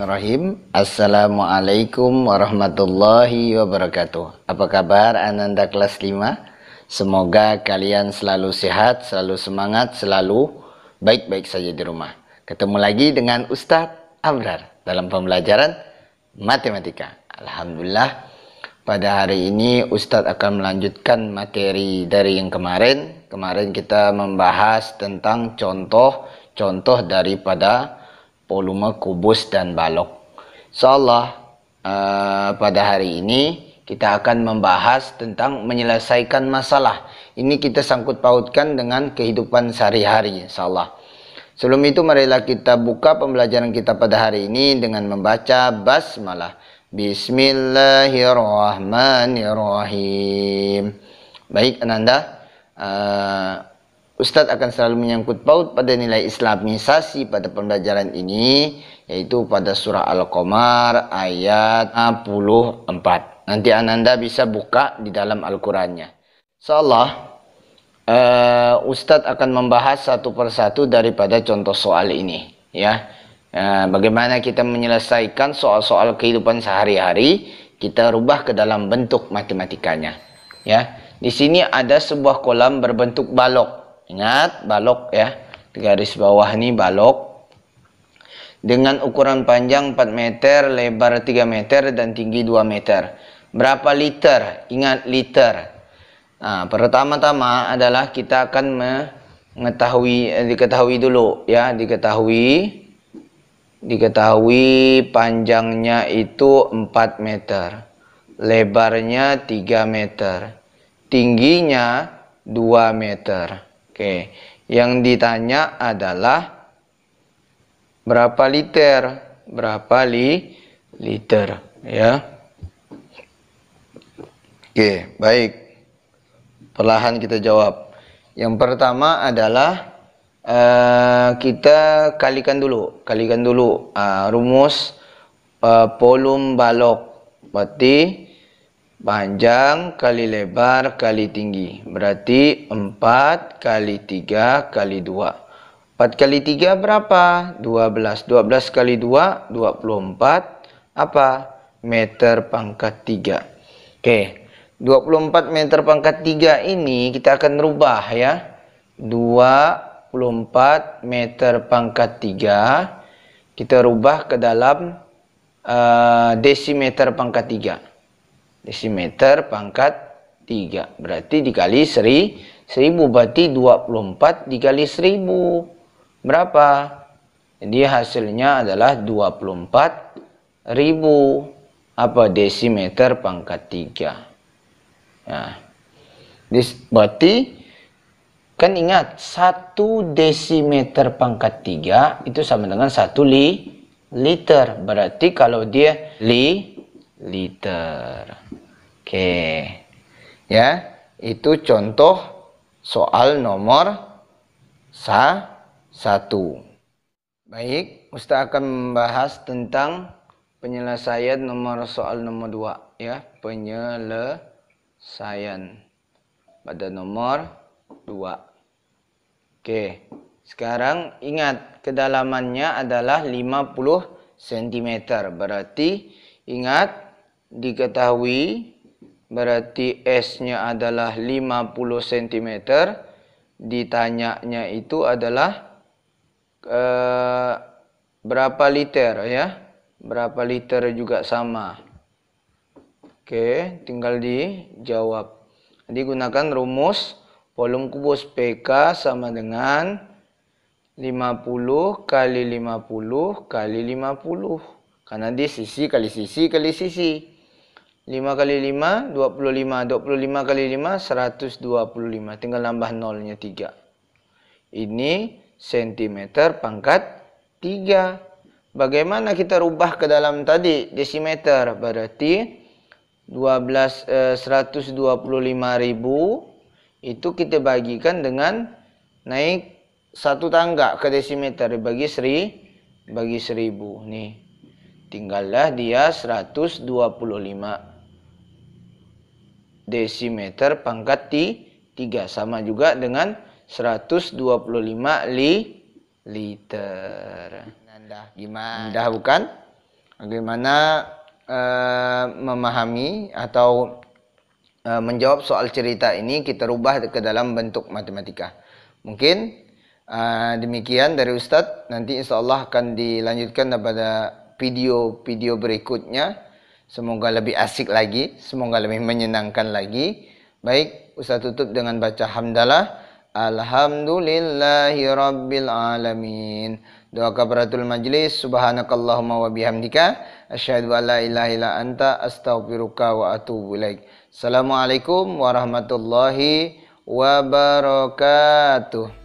Bismillahirrahmanirrahim Assalamualaikum warahmatullahi wabarakatuh Apa kabar ananda kelas 5? Semoga kalian selalu sehat, selalu semangat, selalu baik-baik saja di rumah Ketemu lagi dengan Ustadz Abrar dalam pembelajaran Matematika Alhamdulillah pada hari ini Ustadz akan melanjutkan materi dari yang kemarin Kemarin kita membahas tentang contoh-contoh daripada volume kubus dan balok. Insyaallah uh, pada hari ini kita akan membahas tentang menyelesaikan masalah. Ini kita sangkut pautkan dengan kehidupan sehari-hari insyaallah. Sebelum itu marilah kita buka pembelajaran kita pada hari ini dengan membaca basmalah. Bismillahirrahmanirrahim. Baik Ananda, uh, Ustadz akan selalu menyangkut paut pada nilai islamisasi pada pembelajaran ini yaitu pada surah Al-Qamar ayat 64. Nanti Ananda bisa buka di dalam Al-Qur'annya. Insyaallah uh, eh, Ustadz akan membahas satu persatu daripada contoh soal ini ya. Uh, bagaimana kita menyelesaikan soal-soal kehidupan sehari-hari kita rubah ke dalam bentuk matematikanya ya. Di sini ada sebuah kolam berbentuk balok Ingat, balok ya. Di garis bawah ini balok. Dengan ukuran panjang 4 meter, lebar 3 meter, dan tinggi 2 meter. Berapa liter? Ingat, liter. Nah, pertama-tama adalah kita akan mengetahui, eh, diketahui dulu ya, diketahui. Diketahui panjangnya itu 4 meter. Lebarnya 3 meter. Tingginya 2 meter. Oke, yang ditanya adalah berapa liter? Berapa li liter, ya? Oke, baik. Perlahan kita jawab. Yang pertama adalah uh, kita kalikan dulu, kalikan dulu uh, rumus uh, volume balok. Berarti panjang kali lebar kali tinggi berarti 4 kali 3 kali 2 4 kali 3 berapa? 12 12 kali 2 24 apa? meter pangkat 3 oke 24 meter pangkat 3 ini kita akan rubah ya 24 meter pangkat 3 kita rubah ke dalam uh, desimeter pangkat 3 desimeter pangkat 3 berarti dikali 1000 1000 berarti 24 dikali 1000 berapa jadi hasilnya adalah 24 ribu apa desimeter pangkat 3 nah ya. dis, berarti kan ingat 1 desimeter pangkat 3 itu sama dengan 1 li liter berarti kalau dia li liter Oke. Ya, itu contoh soal nomor sa satu. Baik, Ustaz akan membahas tentang penyelesaian nomor soal nomor 2 ya, penyelesaian pada nomor 2. Oke, sekarang ingat kedalamannya adalah 50 cm. Berarti ingat diketahui Berarti S-nya adalah 50 cm. Ditanyanya itu adalah e, berapa liter ya. Berapa liter juga sama. Oke, tinggal dijawab. Jadi gunakan rumus volume kubus PK sama dengan 50 kali 50 kali 50 karena di sisi kali sisi kali sisi 5 kali 5, 25. 25 kali 5, 125. Tinggal nambah nolnya 3. Ini cm pangkat 3. Bagaimana kita rubah ke dalam tadi? Desimeter. Berarti 12, eh, 125 ribu itu kita bagikan dengan naik satu tangga ke desimeter bagi seri bagi seribu nih tinggallah dia 125 desimeter pangkat 3 sama juga dengan 125 li liter. Nanda gimana? Nanda bukan? Bagaimana uh, memahami atau uh, menjawab soal cerita ini kita rubah ke dalam bentuk matematika. Mungkin uh, demikian dari Ustadz. Nanti insya Allah akan dilanjutkan pada video-video berikutnya. Semoga lebih asik lagi, semoga lebih menyenangkan lagi. Baik, usah tutup dengan baca hamdalah. Alhamdulillahi Rabbil Alamin. Doa kabaratul majlis. Subhanakallahumma wa bihamdika. Asyhadu an la ilaha anta astaghfiruka wa atubu ilaik. Assalamualaikum warahmatullahi wabarakatuh.